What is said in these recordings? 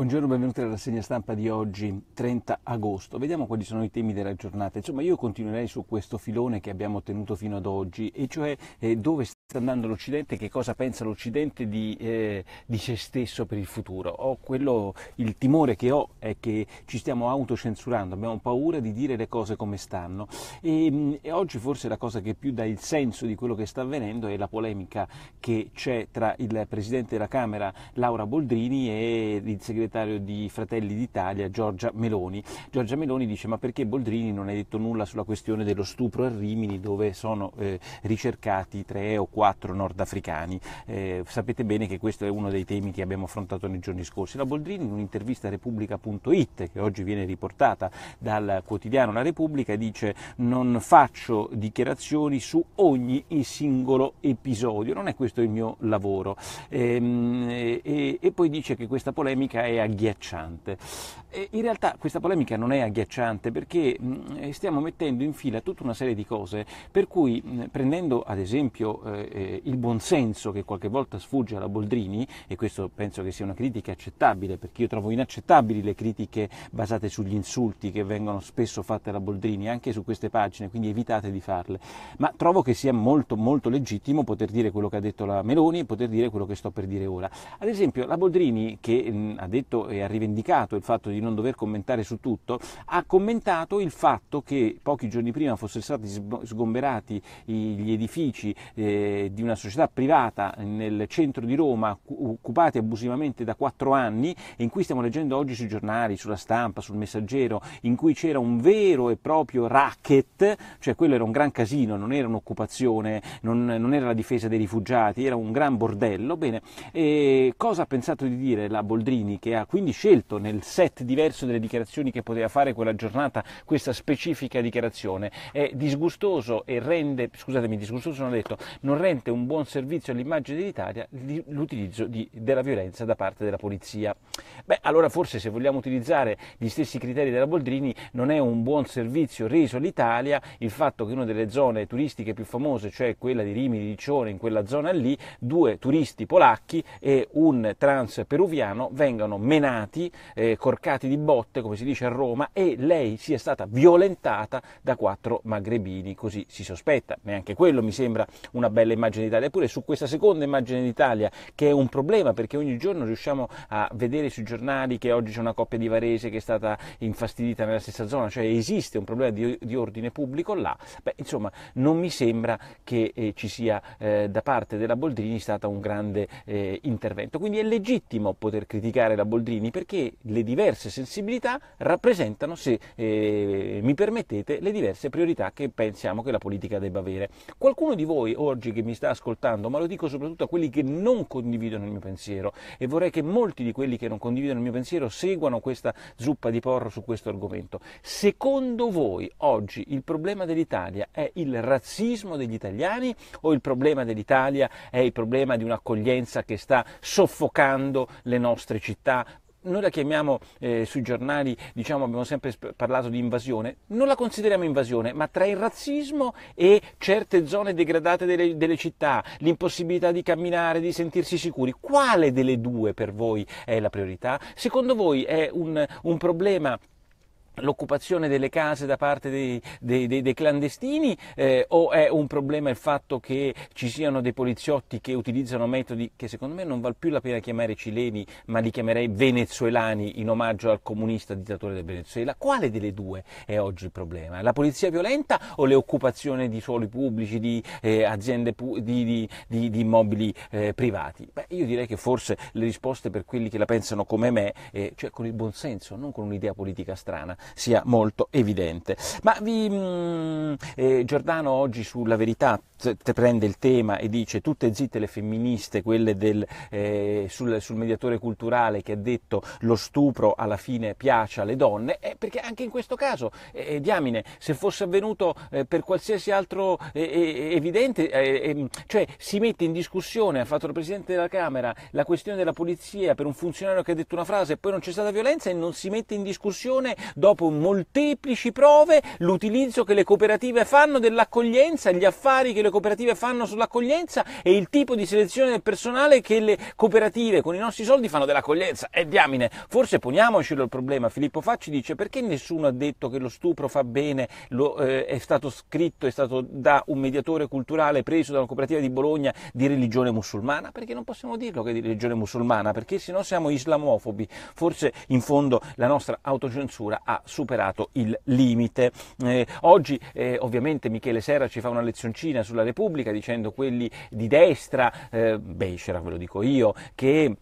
Buongiorno, benvenuti alla rassegna stampa di oggi, 30 agosto. Vediamo quali sono i temi della giornata. Insomma, io continuerei su questo filone che abbiamo tenuto fino ad oggi, e cioè eh, dove sta andando l'Occidente, che cosa pensa l'Occidente di, eh, di, se stesso per il futuro. Quello, il timore che ho è che ci stiamo autocensurando, abbiamo paura di dire le cose come stanno e, ehm, e, oggi forse la cosa che più dà il senso di quello che sta avvenendo è la polemica che c'è tra il Presidente della Camera Laura Boldrini e il segretario di Fratelli d'Italia Giorgia Meloni. Giorgia Meloni dice ma perché Boldrini non ha detto nulla sulla questione dello stupro a Rimini dove sono eh, ricercati tre o quattro quattro nordafricani. Eh, sapete bene che questo è uno dei temi che abbiamo affrontato nei giorni scorsi. La Boldrini in un'intervista a Repubblica.it, che oggi viene riportata dal quotidiano La Repubblica, dice non faccio dichiarazioni su ogni singolo episodio, non è questo il mio lavoro. E, ehm, e, e poi dice che questa polemica è agghiacciante. E eh, in realtà questa polemica non è agghiacciante perché mm, stiamo mettendo in fila tutta una serie di cose per cui mm, prendendo ad esempio eh, eh, il buonsenso che qualche volta sfugge alla Boldrini, e questo penso che sia una critica accettabile, perché io trovo inaccettabili le critiche basate sugli insulti che vengono spesso fatte alla Boldrini, anche su queste pagine, quindi evitate di farle, ma trovo che sia molto molto legittimo poter dire quello che ha detto la Meloni e poter dire quello che sto per dire ora. Ad esempio la Boldrini, che mh, mm, ha detto e ha rivendicato il fatto di non dover commentare su tutto, ha commentato il fatto che pochi giorni prima fossero stati sgomberati gli edifici eh, eh, di una società privata nel centro di Roma occupati abusivamente da quattro anni e in cui stiamo leggendo oggi sui giornali, sulla stampa, sul messaggero, in cui c'era un vero e proprio racket, cioè quello era un gran casino, non era un'occupazione, non, non era la difesa dei rifugiati, era un gran bordello. Bene, e cosa ha pensato di dire la Boldrini che ha quindi scelto nel set diverso delle dichiarazioni che poteva fare quella giornata questa specifica dichiarazione? È disgustoso e rende, scusatemi, disgustoso non ho detto, non corrente un buon servizio all'immagine dell'Italia l'utilizzo di, della violenza da parte della polizia. Beh, allora forse se vogliamo utilizzare gli stessi criteri della Boldrini non è un buon servizio reso all'Italia il fatto che una delle zone turistiche più famose, cioè quella di Rimini, di Cione, in quella zona lì, due turisti polacchi e un trans peruviano vengano menati, eh, corcati di botte, come si dice a Roma, e lei sia stata violentata da quattro magrebini, così si sospetta, neanche quello mi sembra una bella dell'immagine d'Italia. Eppure su questa seconda immagine d'Italia, che è un problema perché ogni giorno riusciamo a vedere sui giornali che oggi c'è una coppia di Varese che è stata infastidita nella stessa zona, cioè esiste un problema di, di ordine pubblico là, Beh, insomma non mi sembra che eh, ci sia eh, da parte della Boldrini stato un grande eh, intervento. Quindi è legittimo poter criticare la Boldrini perché le diverse sensibilità rappresentano, se eh, mi permettete, le diverse priorità che pensiamo che la politica debba avere. Qualcuno di voi oggi che che mi sta ascoltando, ma lo dico soprattutto a quelli che non condividono il mio pensiero e vorrei che molti di quelli che non condividono il mio pensiero seguano questa zuppa di porro su questo argomento. Secondo voi oggi il problema dell'Italia è il razzismo degli italiani o il problema dell'Italia è il problema di un'accoglienza che sta soffocando le nostre città, noi la chiamiamo eh, sui giornali, diciamo, abbiamo sempre parlato di invasione, non la consideriamo invasione, ma tra il razzismo e certe zone degradate delle, delle, città, l'impossibilità di camminare, di sentirsi sicuri, quale delle due per voi è la priorità? Secondo voi è un, un problema l'occupazione delle case da parte dei, dei, dei, dei clandestini eh, o è un problema il fatto che ci siano dei poliziotti che utilizzano metodi che secondo me non vale più la pena chiamare cileni ma li chiamerei venezuelani in omaggio al comunista dittatore del Venezuela? Quale delle due è oggi il problema? La polizia violenta o le occupazioni di suoli pubblici, di eh, aziende, pu- di, di, di, di, immobili eh, privati? Beh, io direi che forse le risposte per quelli che la pensano come me, eh, cioè con il buonsenso, non con un'idea politica strana, sia molto evidente. Ma vi, mh, mm, eh, Giordano oggi sulla verità te prende il tema e dice tutte zitte le femministe, quelle del, eh, sul, sul, mediatore culturale che ha detto lo stupro alla fine piace alle donne, eh, perché anche in questo caso, eh, eh diamine, se fosse avvenuto eh, per qualsiasi altro eh, evidente, mm, cioè si mette in discussione, ha fatto il Presidente della Camera, la questione della polizia per un funzionario che ha detto una frase e poi non c'è stata violenza e non si mette in discussione dopo dopo molteplici prove, l'utilizzo che le cooperative fanno dell'accoglienza, gli affari che le cooperative fanno sull'accoglienza e il tipo di selezione del personale che le cooperative con i nostri soldi fanno dell'accoglienza. E eh, diamine, forse poniamocelo il problema. Filippo Facci dice perché nessuno ha detto che lo stupro fa bene, lo, eh, è stato scritto, è stato da un mediatore culturale preso da una cooperativa di Bologna di religione musulmana? Perché non possiamo dirlo che è di religione musulmana, perché sennò siamo islamofobi. Forse in fondo la nostra autocensura ha superato il limite. Eh, oggi eh, ovviamente Michele Serra ci fa una lezioncina sulla Repubblica dicendo quelli di destra, eh, beh, ve lo dico io, che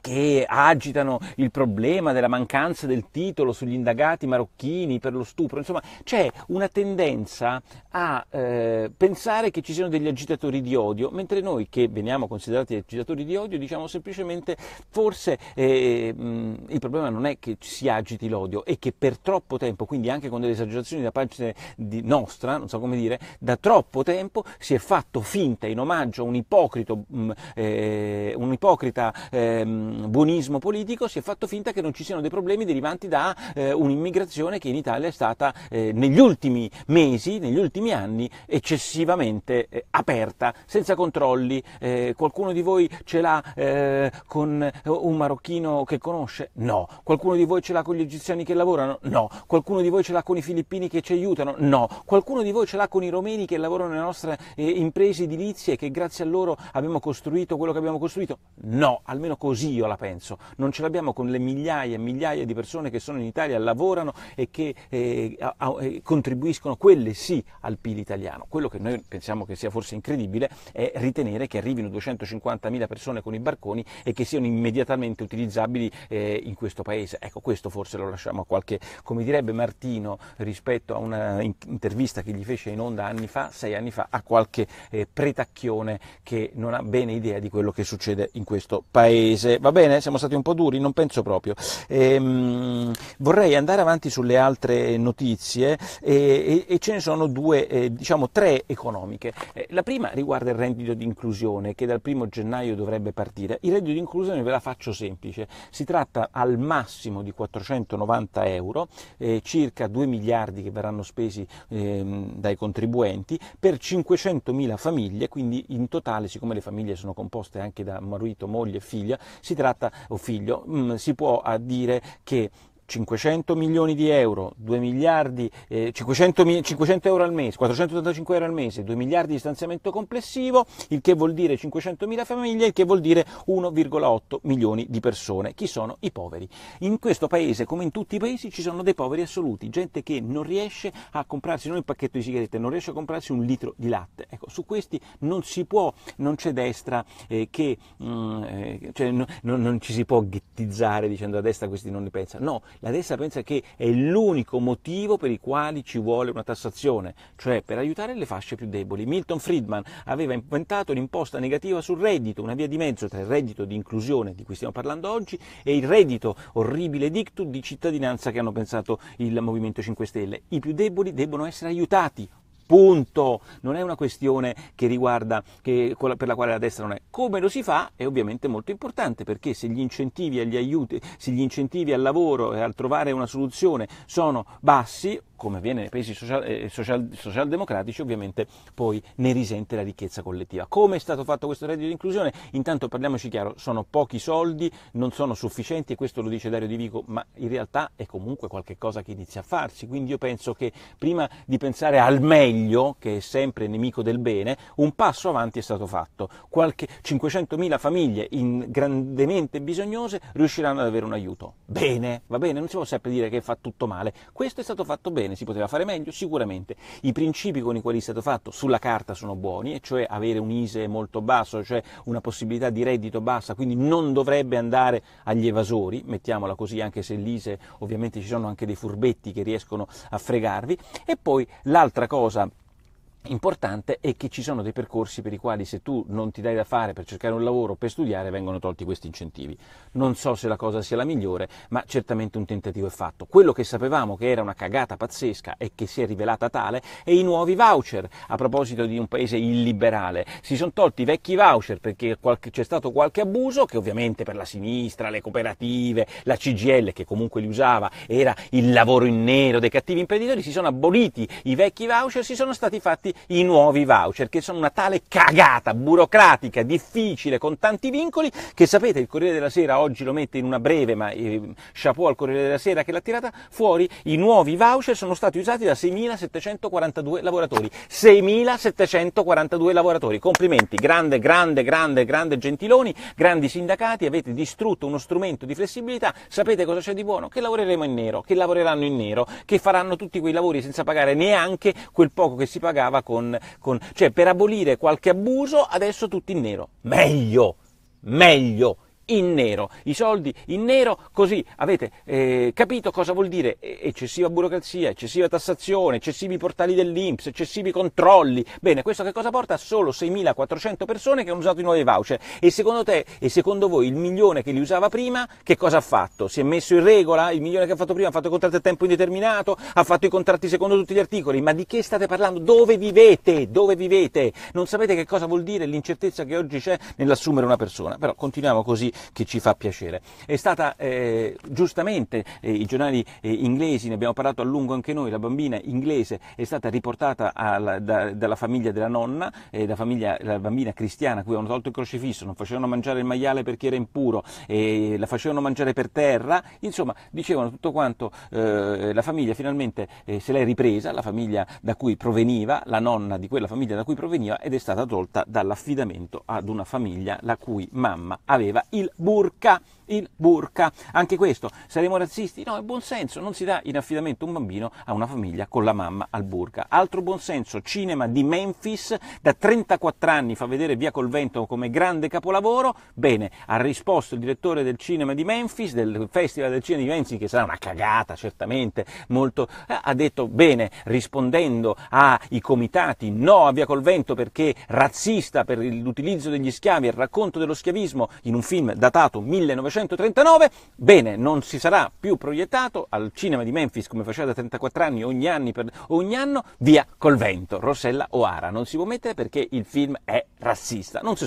che agitano il problema della mancanza del titolo sugli indagati marocchini per lo stupro, insomma c'è una tendenza a eh, pensare che ci siano degli agitatori di odio, mentre noi che veniamo considerati agitatori di odio diciamo semplicemente forse eh, mh, il problema non è che si agiti l'odio, è che per troppo tempo, quindi anche con delle esagerazioni da parte nostra, non so come dire, da troppo tempo si è fatto finta in omaggio a un ipocrito, mh, eh, un ipocrita eh, ehm, buonismo politico si è fatto finta che non ci siano dei problemi derivanti da eh, un'immigrazione che in Italia è stata eh, negli ultimi mesi, negli ultimi anni eccessivamente eh, aperta, senza controlli. Eh, qualcuno di voi ce l'ha eh, con un marocchino che conosce? No. Qualcuno di voi ce l'ha con gli egiziani che lavorano? No. Qualcuno di voi ce l'ha con i filippini che ci aiutano? No. Qualcuno di voi ce l'ha con i romeni che lavorano nelle nostre eh, imprese edilizie e che grazie a loro abbiamo costruito quello che abbiamo costruito? No, almeno così così io la penso, non ce l'abbiamo con le migliaia e migliaia di persone che sono in Italia, lavorano e che eh, a, eh, contribuiscono, quelle sì, al PIL italiano. Quello che noi pensiamo che sia forse incredibile è ritenere che arrivino 250.000 persone con i barconi e che siano immediatamente utilizzabili eh, in questo paese. Ecco, questo forse lo lasciamo a qualche, come direbbe Martino rispetto a un'intervista che gli fece in onda anni fa, sei anni fa, a qualche eh, pretacchione che non ha bene idea di quello che succede in questo paese paese, va bene? Siamo stati un po' duri? Non penso proprio. Ehm, vorrei andare avanti sulle altre notizie e, eh, e, e ce ne sono due, eh, diciamo tre economiche. Eh, la prima riguarda il reddito di inclusione che dal primo gennaio dovrebbe partire. Il reddito di inclusione ve la faccio semplice, si tratta al massimo di 490 euro, eh, circa 2 miliardi che verranno spesi ehm, dai contribuenti per 500 mila famiglie, quindi in totale, siccome le famiglie sono composte anche da marito, moglie e figlia, si tratta, o figlio, mh, mm, si può ah, dire che 500 milioni di euro, 2 miliardi, eh, 500, 500 euro al mese, 485 euro al mese, 2 miliardi di stanziamento complessivo, il che vuol dire 500 mila famiglie, il che vuol dire 1,8 milioni di persone. Chi sono i poveri? In questo paese, come in tutti i paesi, ci sono dei poveri assoluti, gente che non riesce a comprarsi non il pacchetto di sigarette, non riesce a comprarsi un litro di latte. Ecco, su questi non si può, non c'è destra eh, che, mh, mm, eh, cioè, no, non, non ci si può ghettizzare dicendo a destra questi non ne pensano. No, la destra pensa che è l'unico motivo per i quali ci vuole una tassazione, cioè per aiutare le fasce più deboli. Milton Friedman aveva inventato l'imposta negativa sul reddito, una via di mezzo tra il reddito di inclusione di cui stiamo parlando oggi e il reddito orribile dictu di cittadinanza che hanno pensato il Movimento 5 Stelle. I più deboli debbono essere aiutati, punto, non è una questione che riguarda, che, per la quale la destra non è. Come lo si fa è ovviamente molto importante perché se gli incentivi agli aiuti, se gli incentivi al lavoro e al trovare una soluzione sono bassi, come avviene nei paesi social, eh, social, socialdemocratici, ovviamente poi ne risente la ricchezza collettiva. Come è stato fatto questo reddito di inclusione? Intanto parliamoci chiaro, sono pochi soldi, non sono sufficienti, e questo lo dice Dario Di Vico, ma in realtà è comunque qualcosa che inizia a farsi, quindi io penso che prima di pensare al meglio, che è sempre nemico del bene, un passo avanti è stato fatto. Qualche 500.000 famiglie grandemente bisognose riusciranno ad avere un aiuto. Bene, va bene, non si può sempre dire che fa tutto male. Questo è stato fatto bene bene, si poteva fare meglio, sicuramente. I principi con i quali è stato fatto sulla carta sono buoni, e cioè avere un ISE molto basso, cioè una possibilità di reddito bassa, quindi non dovrebbe andare agli evasori, mettiamola così, anche se l'ISE ovviamente ci sono anche dei furbetti che riescono a fregarvi. E poi l'altra cosa importante è che ci sono dei percorsi per i quali se tu non ti dai da fare per cercare un lavoro o per studiare vengono tolti questi incentivi. Non so se la cosa sia la migliore, ma certamente un tentativo è fatto. Quello che sapevamo che era una cagata pazzesca e che si è rivelata tale è i nuovi voucher. A proposito di un paese illiberale, si sono tolti i vecchi voucher perché c'è stato qualche abuso che ovviamente per la sinistra, le cooperative, la CGL che comunque li usava era il lavoro in nero dei cattivi imprenditori, si sono aboliti i vecchi voucher, si sono stati fatti i nuovi voucher, che sono una tale cagata burocratica, difficile, con tanti vincoli, che sapete il Corriere della Sera oggi lo mette in una breve, ma eh, chapeau al Corriere della Sera che l'ha tirata fuori, i nuovi voucher sono stati usati da 6.742 lavoratori. 6.742 lavoratori, complimenti, grande, grande, grande, grande Gentiloni, grandi sindacati, avete distrutto uno strumento di flessibilità, sapete cosa c'è di buono? Che lavoreremo in nero, che lavoreranno in nero, che faranno tutti quei lavori senza pagare neanche quel poco che si pagava con, con... cioè per abolire qualche abuso adesso tutti in nero. Meglio, meglio in nero, i soldi in nero, così avete eh, capito cosa vuol dire eccessiva burocrazia, eccessiva tassazione, eccessivi portali dell'Inps, eccessivi controlli. Bene, questo che cosa porta? Solo 6.400 persone che hanno usato i nuovi voucher. E secondo te e secondo voi il milione che li usava prima che cosa ha fatto? Si è messo in regola? Il milione che ha fatto prima ha fatto i contratti a tempo indeterminato, ha fatto i contratti secondo tutti gli articoli, ma di che state parlando? Dove vivete? Dove vivete? Non sapete che cosa vuol dire l'incertezza che oggi c'è nell'assumere una persona. Però continuiamo così che ci fa piacere. È stata eh, giustamente, eh, i giornali eh, inglesi, ne abbiamo parlato a lungo anche noi, la bambina inglese è stata riportata alla, da, dalla famiglia della nonna, eh, la, famiglia, la, bambina cristiana a cui avevano tolto il crocifisso, non facevano mangiare il maiale perché era impuro, eh, la facevano mangiare per terra, insomma dicevano tutto quanto eh, la famiglia finalmente se l'è ripresa, la famiglia da cui proveniva, la nonna di quella famiglia da cui proveniva ed è stata tolta dall'affidamento ad una famiglia la cui mamma aveva il il burka, il burka. Anche questo, saremo razzisti? No, è buon senso, non si dà in affidamento un bambino a una famiglia con la mamma al burka. Altro buon senso, cinema di Memphis, da 34 anni fa vedere Via col Vento come grande capolavoro, bene, ha risposto il direttore del cinema di Memphis, del Festival del Cinema di Memphis, che sarà una cagata certamente, molto, eh, ha detto bene, rispondendo ai comitati no a Via col Vento perché razzista per l'utilizzo degli schiavi, il racconto dello schiavismo in un film datato 1939, bene, non si sarà più proiettato al cinema di Memphis come faceva da 34 anni ogni, anni per, ogni anno, via col vento, Rossella O'Hara, non si può mettere perché il film è razzista, non se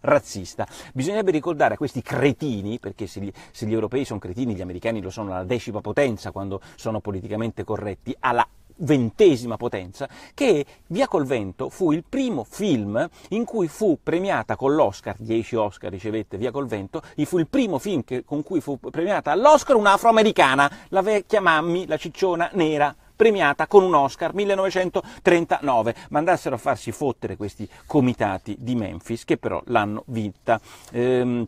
razzista. Bisognerebbe ricordare a questi cretini, perché se gli, se gli europei sono cretini, gli americani lo sono alla decima potenza quando sono politicamente corretti, alla ventesima potenza, che Via col vento fu il primo film in cui fu premiata con l'Oscar, 10 Oscar ricevette Via col vento, e fu il primo film che, con cui fu premiata all'Oscar un'afroamericana, la vecchia mammi, la cicciona nera premiata con un Oscar 1939. Ma andassero a farsi fottere questi comitati di Memphis che però l'hanno vinta. Ehm,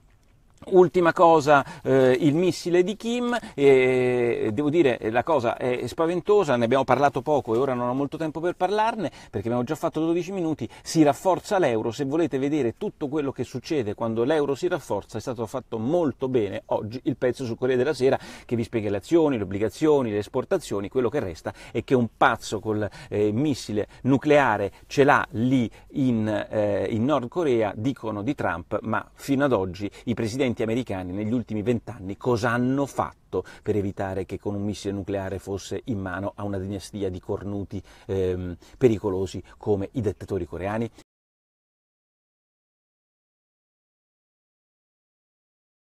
Ultima cosa, eh, il missile di Kim, eh, devo dire eh, la cosa è spaventosa, ne abbiamo parlato poco e ora non ho molto tempo per parlarne perché abbiamo già fatto 12 minuti, si rafforza l'euro, se volete vedere tutto quello che succede quando l'euro si rafforza è stato fatto molto bene oggi il pezzo su Corriere della Sera che vi spiega le azioni, le obbligazioni, le esportazioni, quello che resta è che un pazzo col eh, missile nucleare ce l'ha lì in, eh, in Nord Corea, dicono di Trump, ma fino ad oggi i presidenti potenti americani negli ultimi vent'anni cosa hanno fatto per evitare che con un missile nucleare fosse in mano a una dinastia di cornuti ehm, pericolosi come i dittatori coreani?